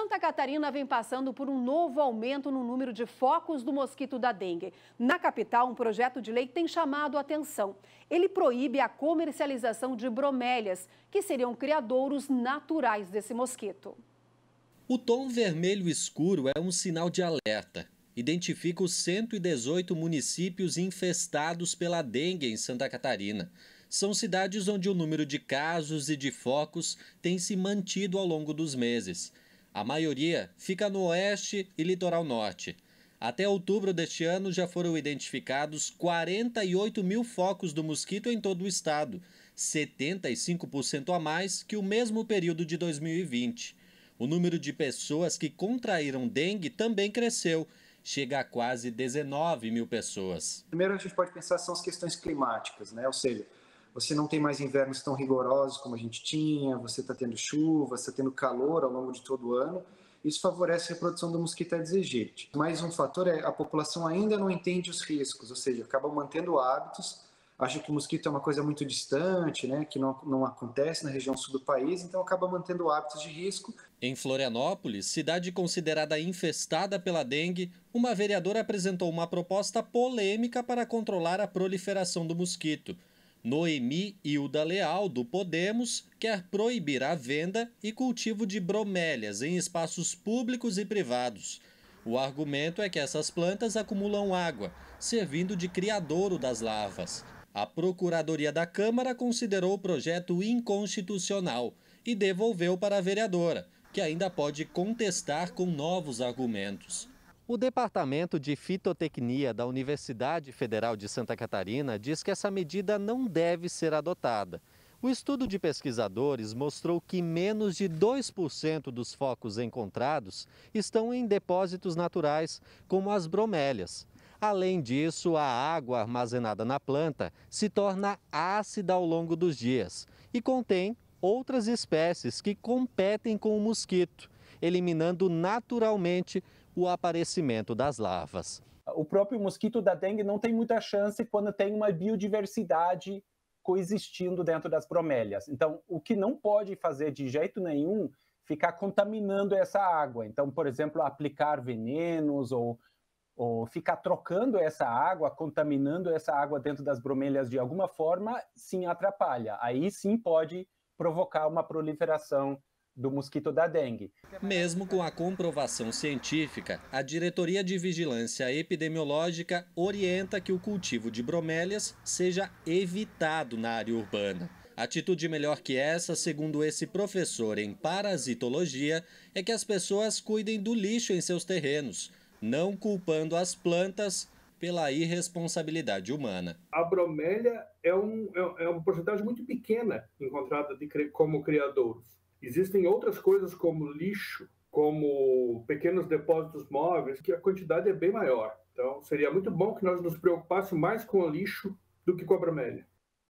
Santa Catarina vem passando por um novo aumento no número de focos do mosquito da dengue. Na capital, um projeto de lei tem chamado a atenção. Ele proíbe a comercialização de bromélias, que seriam criadouros naturais desse mosquito. O tom vermelho escuro é um sinal de alerta. Identifica os 118 municípios infestados pela dengue em Santa Catarina são cidades onde o número de casos e de focos tem se mantido ao longo dos meses. A maioria fica no oeste e litoral norte. Até outubro deste ano já foram identificados 48 mil focos do mosquito em todo o estado, 75% a mais que o mesmo período de 2020. O número de pessoas que contraíram dengue também cresceu, chega a quase 19 mil pessoas. Primeiro a gente pode pensar são as questões climáticas, né? Ou seja, você não tem mais invernos tão rigorosos como a gente tinha, você está tendo chuva, está tendo calor ao longo de todo o ano. Isso favorece a reprodução do mosquito Aedes aegypti. Mais um fator é a população ainda não entende os riscos, ou seja, acaba mantendo hábitos, acha que o mosquito é uma coisa muito distante, né, que não, não acontece na região sul do país, então acaba mantendo hábitos de risco. Em Florianópolis, cidade considerada infestada pela dengue, uma vereadora apresentou uma proposta polêmica para controlar a proliferação do mosquito. Noemi Hilda Leal, do Podemos, quer proibir a venda e cultivo de bromélias em espaços públicos e privados. O argumento é que essas plantas acumulam água, servindo de criadouro das larvas. A Procuradoria da Câmara considerou o projeto inconstitucional e devolveu para a vereadora, que ainda pode contestar com novos argumentos. O Departamento de Fitotecnia da Universidade Federal de Santa Catarina diz que essa medida não deve ser adotada. O estudo de pesquisadores mostrou que menos de 2% dos focos encontrados estão em depósitos naturais, como as bromélias. Além disso, a água armazenada na planta se torna ácida ao longo dos dias e contém outras espécies que competem com o mosquito, eliminando naturalmente o aparecimento das larvas. O próprio mosquito da dengue não tem muita chance quando tem uma biodiversidade coexistindo dentro das bromélias. Então, o que não pode fazer de jeito nenhum ficar contaminando essa água. Então, por exemplo, aplicar venenos ou, ou ficar trocando essa água, contaminando essa água dentro das bromélias de alguma forma, sim atrapalha. Aí sim pode provocar uma proliferação do mosquito da dengue. Mesmo com a comprovação científica, a Diretoria de Vigilância Epidemiológica orienta que o cultivo de bromélias seja evitado na área urbana. Atitude melhor que essa, segundo esse professor em parasitologia, é que as pessoas cuidem do lixo em seus terrenos, não culpando as plantas pela irresponsabilidade humana. A bromélia é, um, é, é uma porcentagem muito pequena encontrada de, como criadouros. Existem outras coisas como lixo, como pequenos depósitos móveis, que a quantidade é bem maior. Então, seria muito bom que nós nos preocupássemos mais com o lixo do que com a bromélia.